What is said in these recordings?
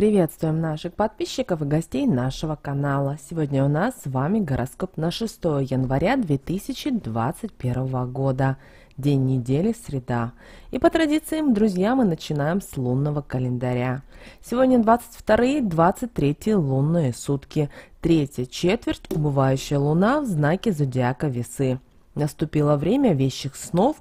Приветствуем наших подписчиков и гостей нашего канала. Сегодня у нас с вами гороскоп на 6 января 2021 года. День недели среда. И по традициям, друзья, мы начинаем с лунного календаря. Сегодня 22-23 лунные сутки. Третья четверть, убывающая луна в знаке зодиака весы. Наступило время вещих снов,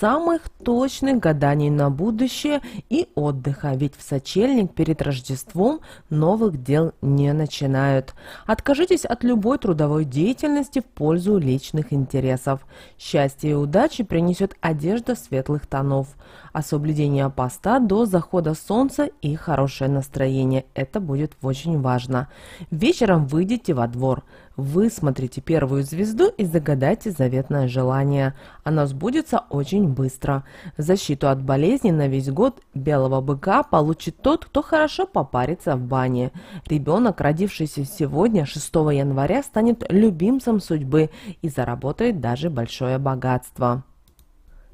самых точных гаданий на будущее и отдыха, ведь в сочельник перед Рождеством новых дел не начинают. Откажитесь от любой трудовой деятельности в пользу личных интересов. Счастье и удачи принесет одежда светлых тонов, а соблюдение поста до захода солнца и хорошее настроение. Это будет очень важно. Вечером выйдите во двор – Высмотрите первую звезду и загадайте заветное желание. Оно сбудется очень быстро. Защиту от болезни на весь год белого быка получит тот, кто хорошо попарится в бане. Ребенок, родившийся сегодня, 6 января, станет любимцем судьбы и заработает даже большое богатство.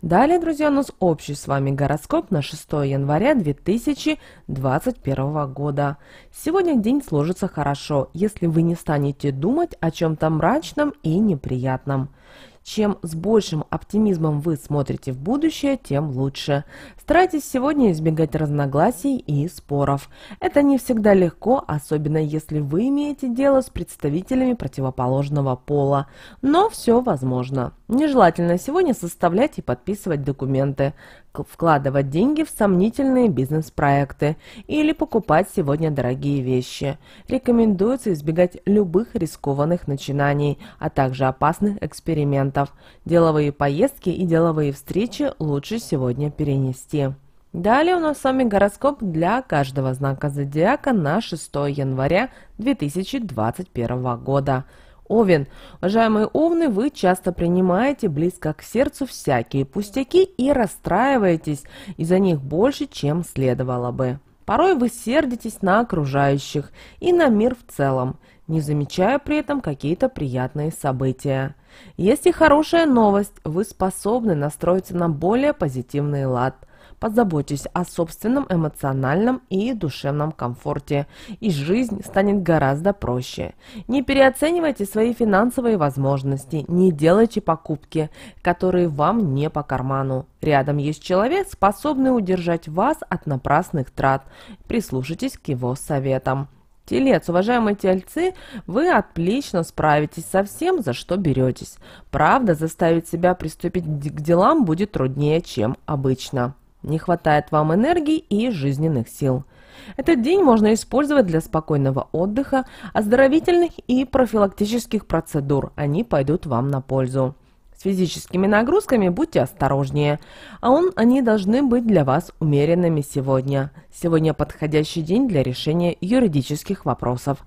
Далее, друзья, у нас общий с вами гороскоп на 6 января 2021 года. Сегодня день сложится хорошо, если вы не станете думать о чем-то мрачном и неприятном. Чем с большим оптимизмом вы смотрите в будущее, тем лучше. Старайтесь сегодня избегать разногласий и споров. Это не всегда легко, особенно если вы имеете дело с представителями противоположного пола. Но все возможно. Нежелательно сегодня составлять и подписывать документы, вкладывать деньги в сомнительные бизнес-проекты или покупать сегодня дорогие вещи. Рекомендуется избегать любых рискованных начинаний, а также опасных экспериментов вариантов. Деловые поездки и деловые встречи лучше сегодня перенести. Далее у нас с вами гороскоп для каждого знака зодиака на 6 января 2021 года. Овен. Уважаемые Овны, вы часто принимаете близко к сердцу всякие пустяки и расстраиваетесь из-за них больше, чем следовало бы. Порой вы сердитесь на окружающих и на мир в целом не замечая при этом какие-то приятные события. Есть и хорошая новость, вы способны настроиться на более позитивный лад. Позаботьтесь о собственном эмоциональном и душевном комфорте, и жизнь станет гораздо проще. Не переоценивайте свои финансовые возможности, не делайте покупки, которые вам не по карману. Рядом есть человек, способный удержать вас от напрасных трат. Прислушайтесь к его советам. Телец, уважаемые тельцы, вы отлично справитесь со всем, за что беретесь. Правда, заставить себя приступить к делам будет труднее, чем обычно. Не хватает вам энергии и жизненных сил. Этот день можно использовать для спокойного отдыха, оздоровительных и профилактических процедур. Они пойдут вам на пользу. С физическими нагрузками будьте осторожнее, а он, они должны быть для вас умеренными сегодня. Сегодня подходящий день для решения юридических вопросов.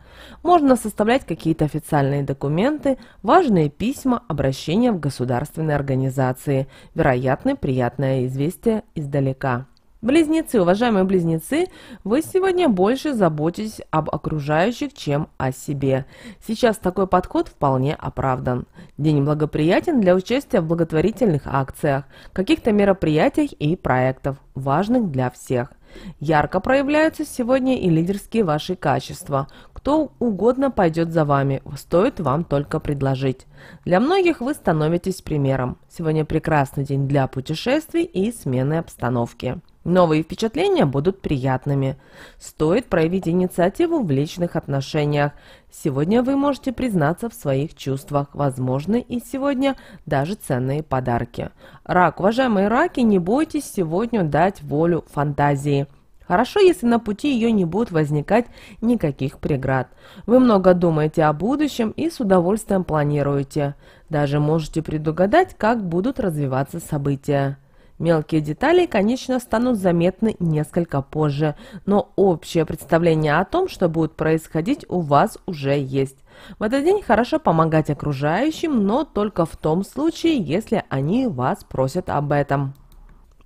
Можно составлять какие-то официальные документы, важные письма, обращения в государственные организации. Вероятно, приятное известие издалека. Близнецы, уважаемые близнецы, вы сегодня больше заботитесь об окружающих, чем о себе. Сейчас такой подход вполне оправдан. День благоприятен для участия в благотворительных акциях, каких-то мероприятиях и проектов, важных для всех. Ярко проявляются сегодня и лидерские ваши качества. Кто угодно пойдет за вами, стоит вам только предложить. Для многих вы становитесь примером. Сегодня прекрасный день для путешествий и смены обстановки. Новые впечатления будут приятными. Стоит проявить инициативу в личных отношениях. Сегодня вы можете признаться в своих чувствах. Возможны и сегодня даже ценные подарки. Рак, уважаемые раки, не бойтесь сегодня дать волю фантазии. Хорошо, если на пути ее не будут возникать никаких преград. Вы много думаете о будущем и с удовольствием планируете. Даже можете предугадать, как будут развиваться события. Мелкие детали, конечно, станут заметны несколько позже, но общее представление о том, что будет происходить, у вас уже есть. В этот день хорошо помогать окружающим, но только в том случае, если они вас просят об этом.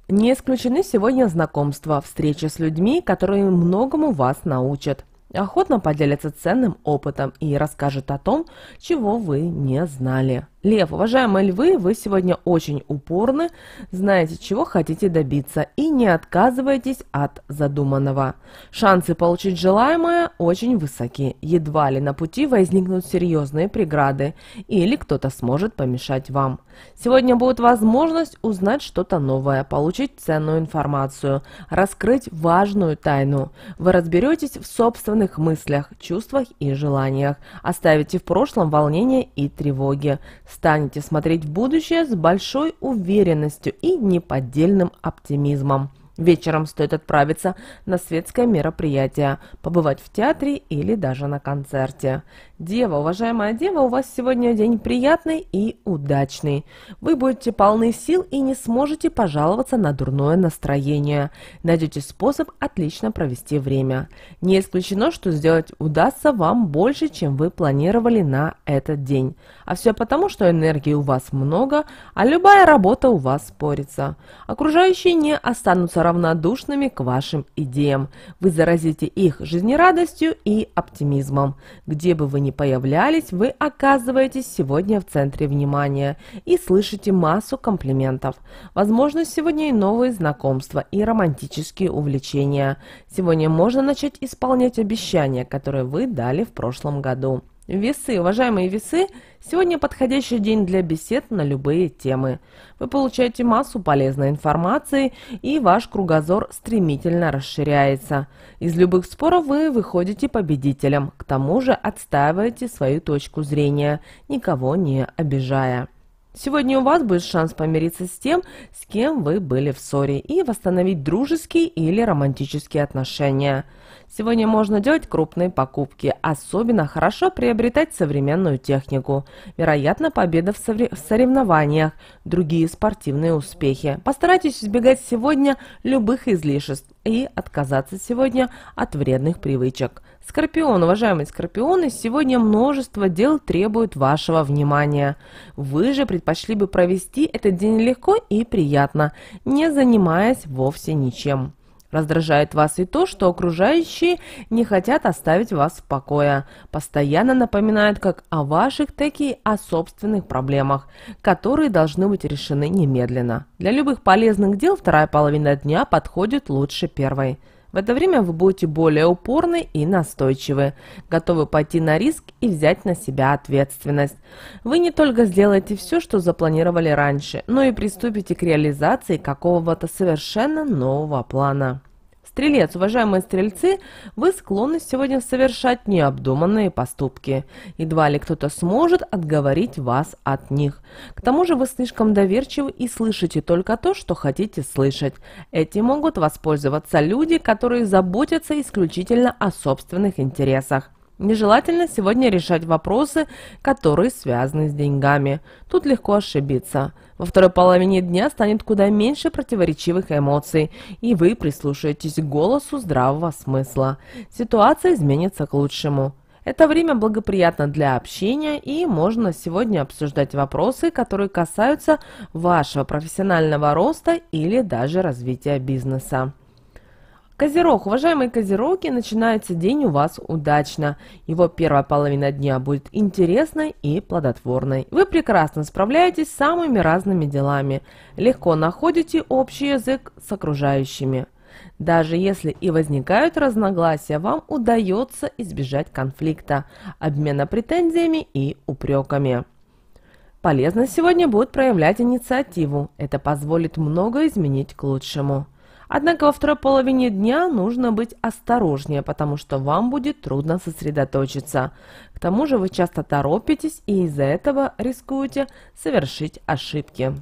Не исключены сегодня знакомства, встречи с людьми, которые многому вас научат. Охотно поделятся ценным опытом и расскажут о том, чего вы не знали. Лев, уважаемые львы, вы сегодня очень упорны, знаете, чего хотите добиться и не отказываетесь от задуманного. Шансы получить желаемое очень высоки, едва ли на пути возникнут серьезные преграды или кто-то сможет помешать вам. Сегодня будет возможность узнать что-то новое, получить ценную информацию, раскрыть важную тайну. Вы разберетесь в собственных мыслях, чувствах и желаниях, оставите в прошлом волнение и тревоги станете смотреть в будущее с большой уверенностью и неподдельным оптимизмом. Вечером стоит отправиться на светское мероприятие, побывать в театре или даже на концерте. Дева, уважаемая Дева, у вас сегодня день приятный и удачный. Вы будете полны сил и не сможете пожаловаться на дурное настроение. Найдете способ отлично провести время. Не исключено, что сделать удастся вам больше, чем вы планировали на этот день. А все потому, что энергии у вас много, а любая работа у вас спорится. Окружающие не останутся равнодушными к вашим идеям. Вы заразите их жизнерадостью и оптимизмом. Где бы вы ни не появлялись, вы оказываетесь сегодня в центре внимания и слышите массу комплиментов. Возможно, сегодня и новые знакомства, и романтические увлечения. Сегодня можно начать исполнять обещания, которые вы дали в прошлом году. Весы, уважаемые весы, сегодня подходящий день для бесед на любые темы. Вы получаете массу полезной информации и ваш кругозор стремительно расширяется. Из любых споров вы выходите победителем, к тому же отстаиваете свою точку зрения, никого не обижая. Сегодня у вас будет шанс помириться с тем, с кем вы были в ссоре и восстановить дружеские или романтические отношения – Сегодня можно делать крупные покупки, особенно хорошо приобретать современную технику. Вероятно, победа в, совре- в соревнованиях, другие спортивные успехи. Постарайтесь избегать сегодня любых излишеств и отказаться сегодня от вредных привычек. Скорпион, уважаемые скорпионы, сегодня множество дел требует вашего внимания. Вы же предпочли бы провести этот день легко и приятно, не занимаясь вовсе ничем. Раздражает вас и то, что окружающие не хотят оставить вас в покое. Постоянно напоминают как о ваших, так и о собственных проблемах, которые должны быть решены немедленно. Для любых полезных дел вторая половина дня подходит лучше первой. В это время вы будете более упорны и настойчивы, готовы пойти на риск и взять на себя ответственность. Вы не только сделаете все, что запланировали раньше, но и приступите к реализации какого-то совершенно нового плана. Стрелец, уважаемые стрельцы, вы склонны сегодня совершать необдуманные поступки. Едва ли кто-то сможет отговорить вас от них. К тому же вы слишком доверчивы и слышите только то, что хотите слышать. Эти могут воспользоваться люди, которые заботятся исключительно о собственных интересах. Нежелательно сегодня решать вопросы, которые связаны с деньгами. Тут легко ошибиться. Во второй половине дня станет куда меньше противоречивых эмоций, и вы прислушаетесь к голосу здравого смысла. Ситуация изменится к лучшему. Это время благоприятно для общения, и можно сегодня обсуждать вопросы, которые касаются вашего профессионального роста или даже развития бизнеса. Козерог, уважаемые козероги, начинается день у вас удачно. Его первая половина дня будет интересной и плодотворной. Вы прекрасно справляетесь с самыми разными делами. Легко находите общий язык с окружающими. Даже если и возникают разногласия, вам удается избежать конфликта, обмена претензиями и упреками. Полезно сегодня будет проявлять инициативу. Это позволит много изменить к лучшему. Однако во второй половине дня нужно быть осторожнее, потому что вам будет трудно сосредоточиться. К тому же вы часто торопитесь и из-за этого рискуете совершить ошибки.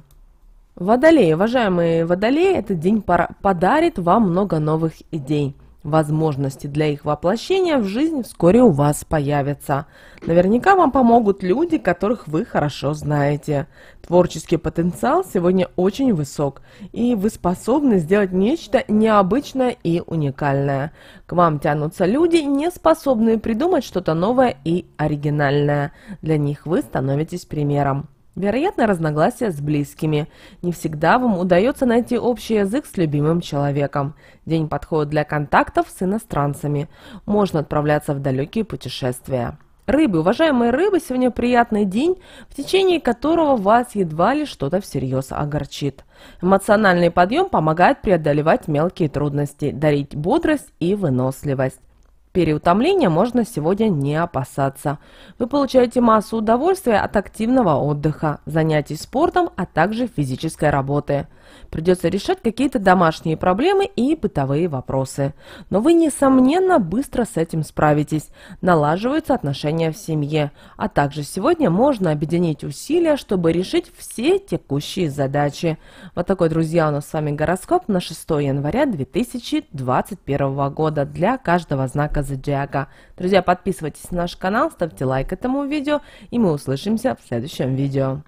Водолеи, уважаемые водолеи, этот день подарит вам много новых идей. Возможности для их воплощения в жизнь вскоре у вас появятся. Наверняка вам помогут люди, которых вы хорошо знаете. Творческий потенциал сегодня очень высок, и вы способны сделать нечто необычное и уникальное. К вам тянутся люди, не способные придумать что-то новое и оригинальное. Для них вы становитесь примером. Вероятно, разногласия с близкими. Не всегда вам удается найти общий язык с любимым человеком. День подходит для контактов с иностранцами. Можно отправляться в далекие путешествия. Рыбы, уважаемые рыбы, сегодня приятный день, в течение которого вас едва ли что-то всерьез огорчит. Эмоциональный подъем помогает преодолевать мелкие трудности, дарить бодрость и выносливость. Переутомления можно сегодня не опасаться. Вы получаете массу удовольствия от активного отдыха, занятий спортом, а также физической работы. Придется решать какие-то домашние проблемы и бытовые вопросы. Но вы, несомненно, быстро с этим справитесь. Налаживаются отношения в семье. А также сегодня можно объединить усилия, чтобы решить все текущие задачи. Вот такой, друзья, у нас с вами гороскоп на 6 января 2021 года для каждого знака зодиака. Друзья, подписывайтесь на наш канал, ставьте лайк этому видео, и мы услышимся в следующем видео.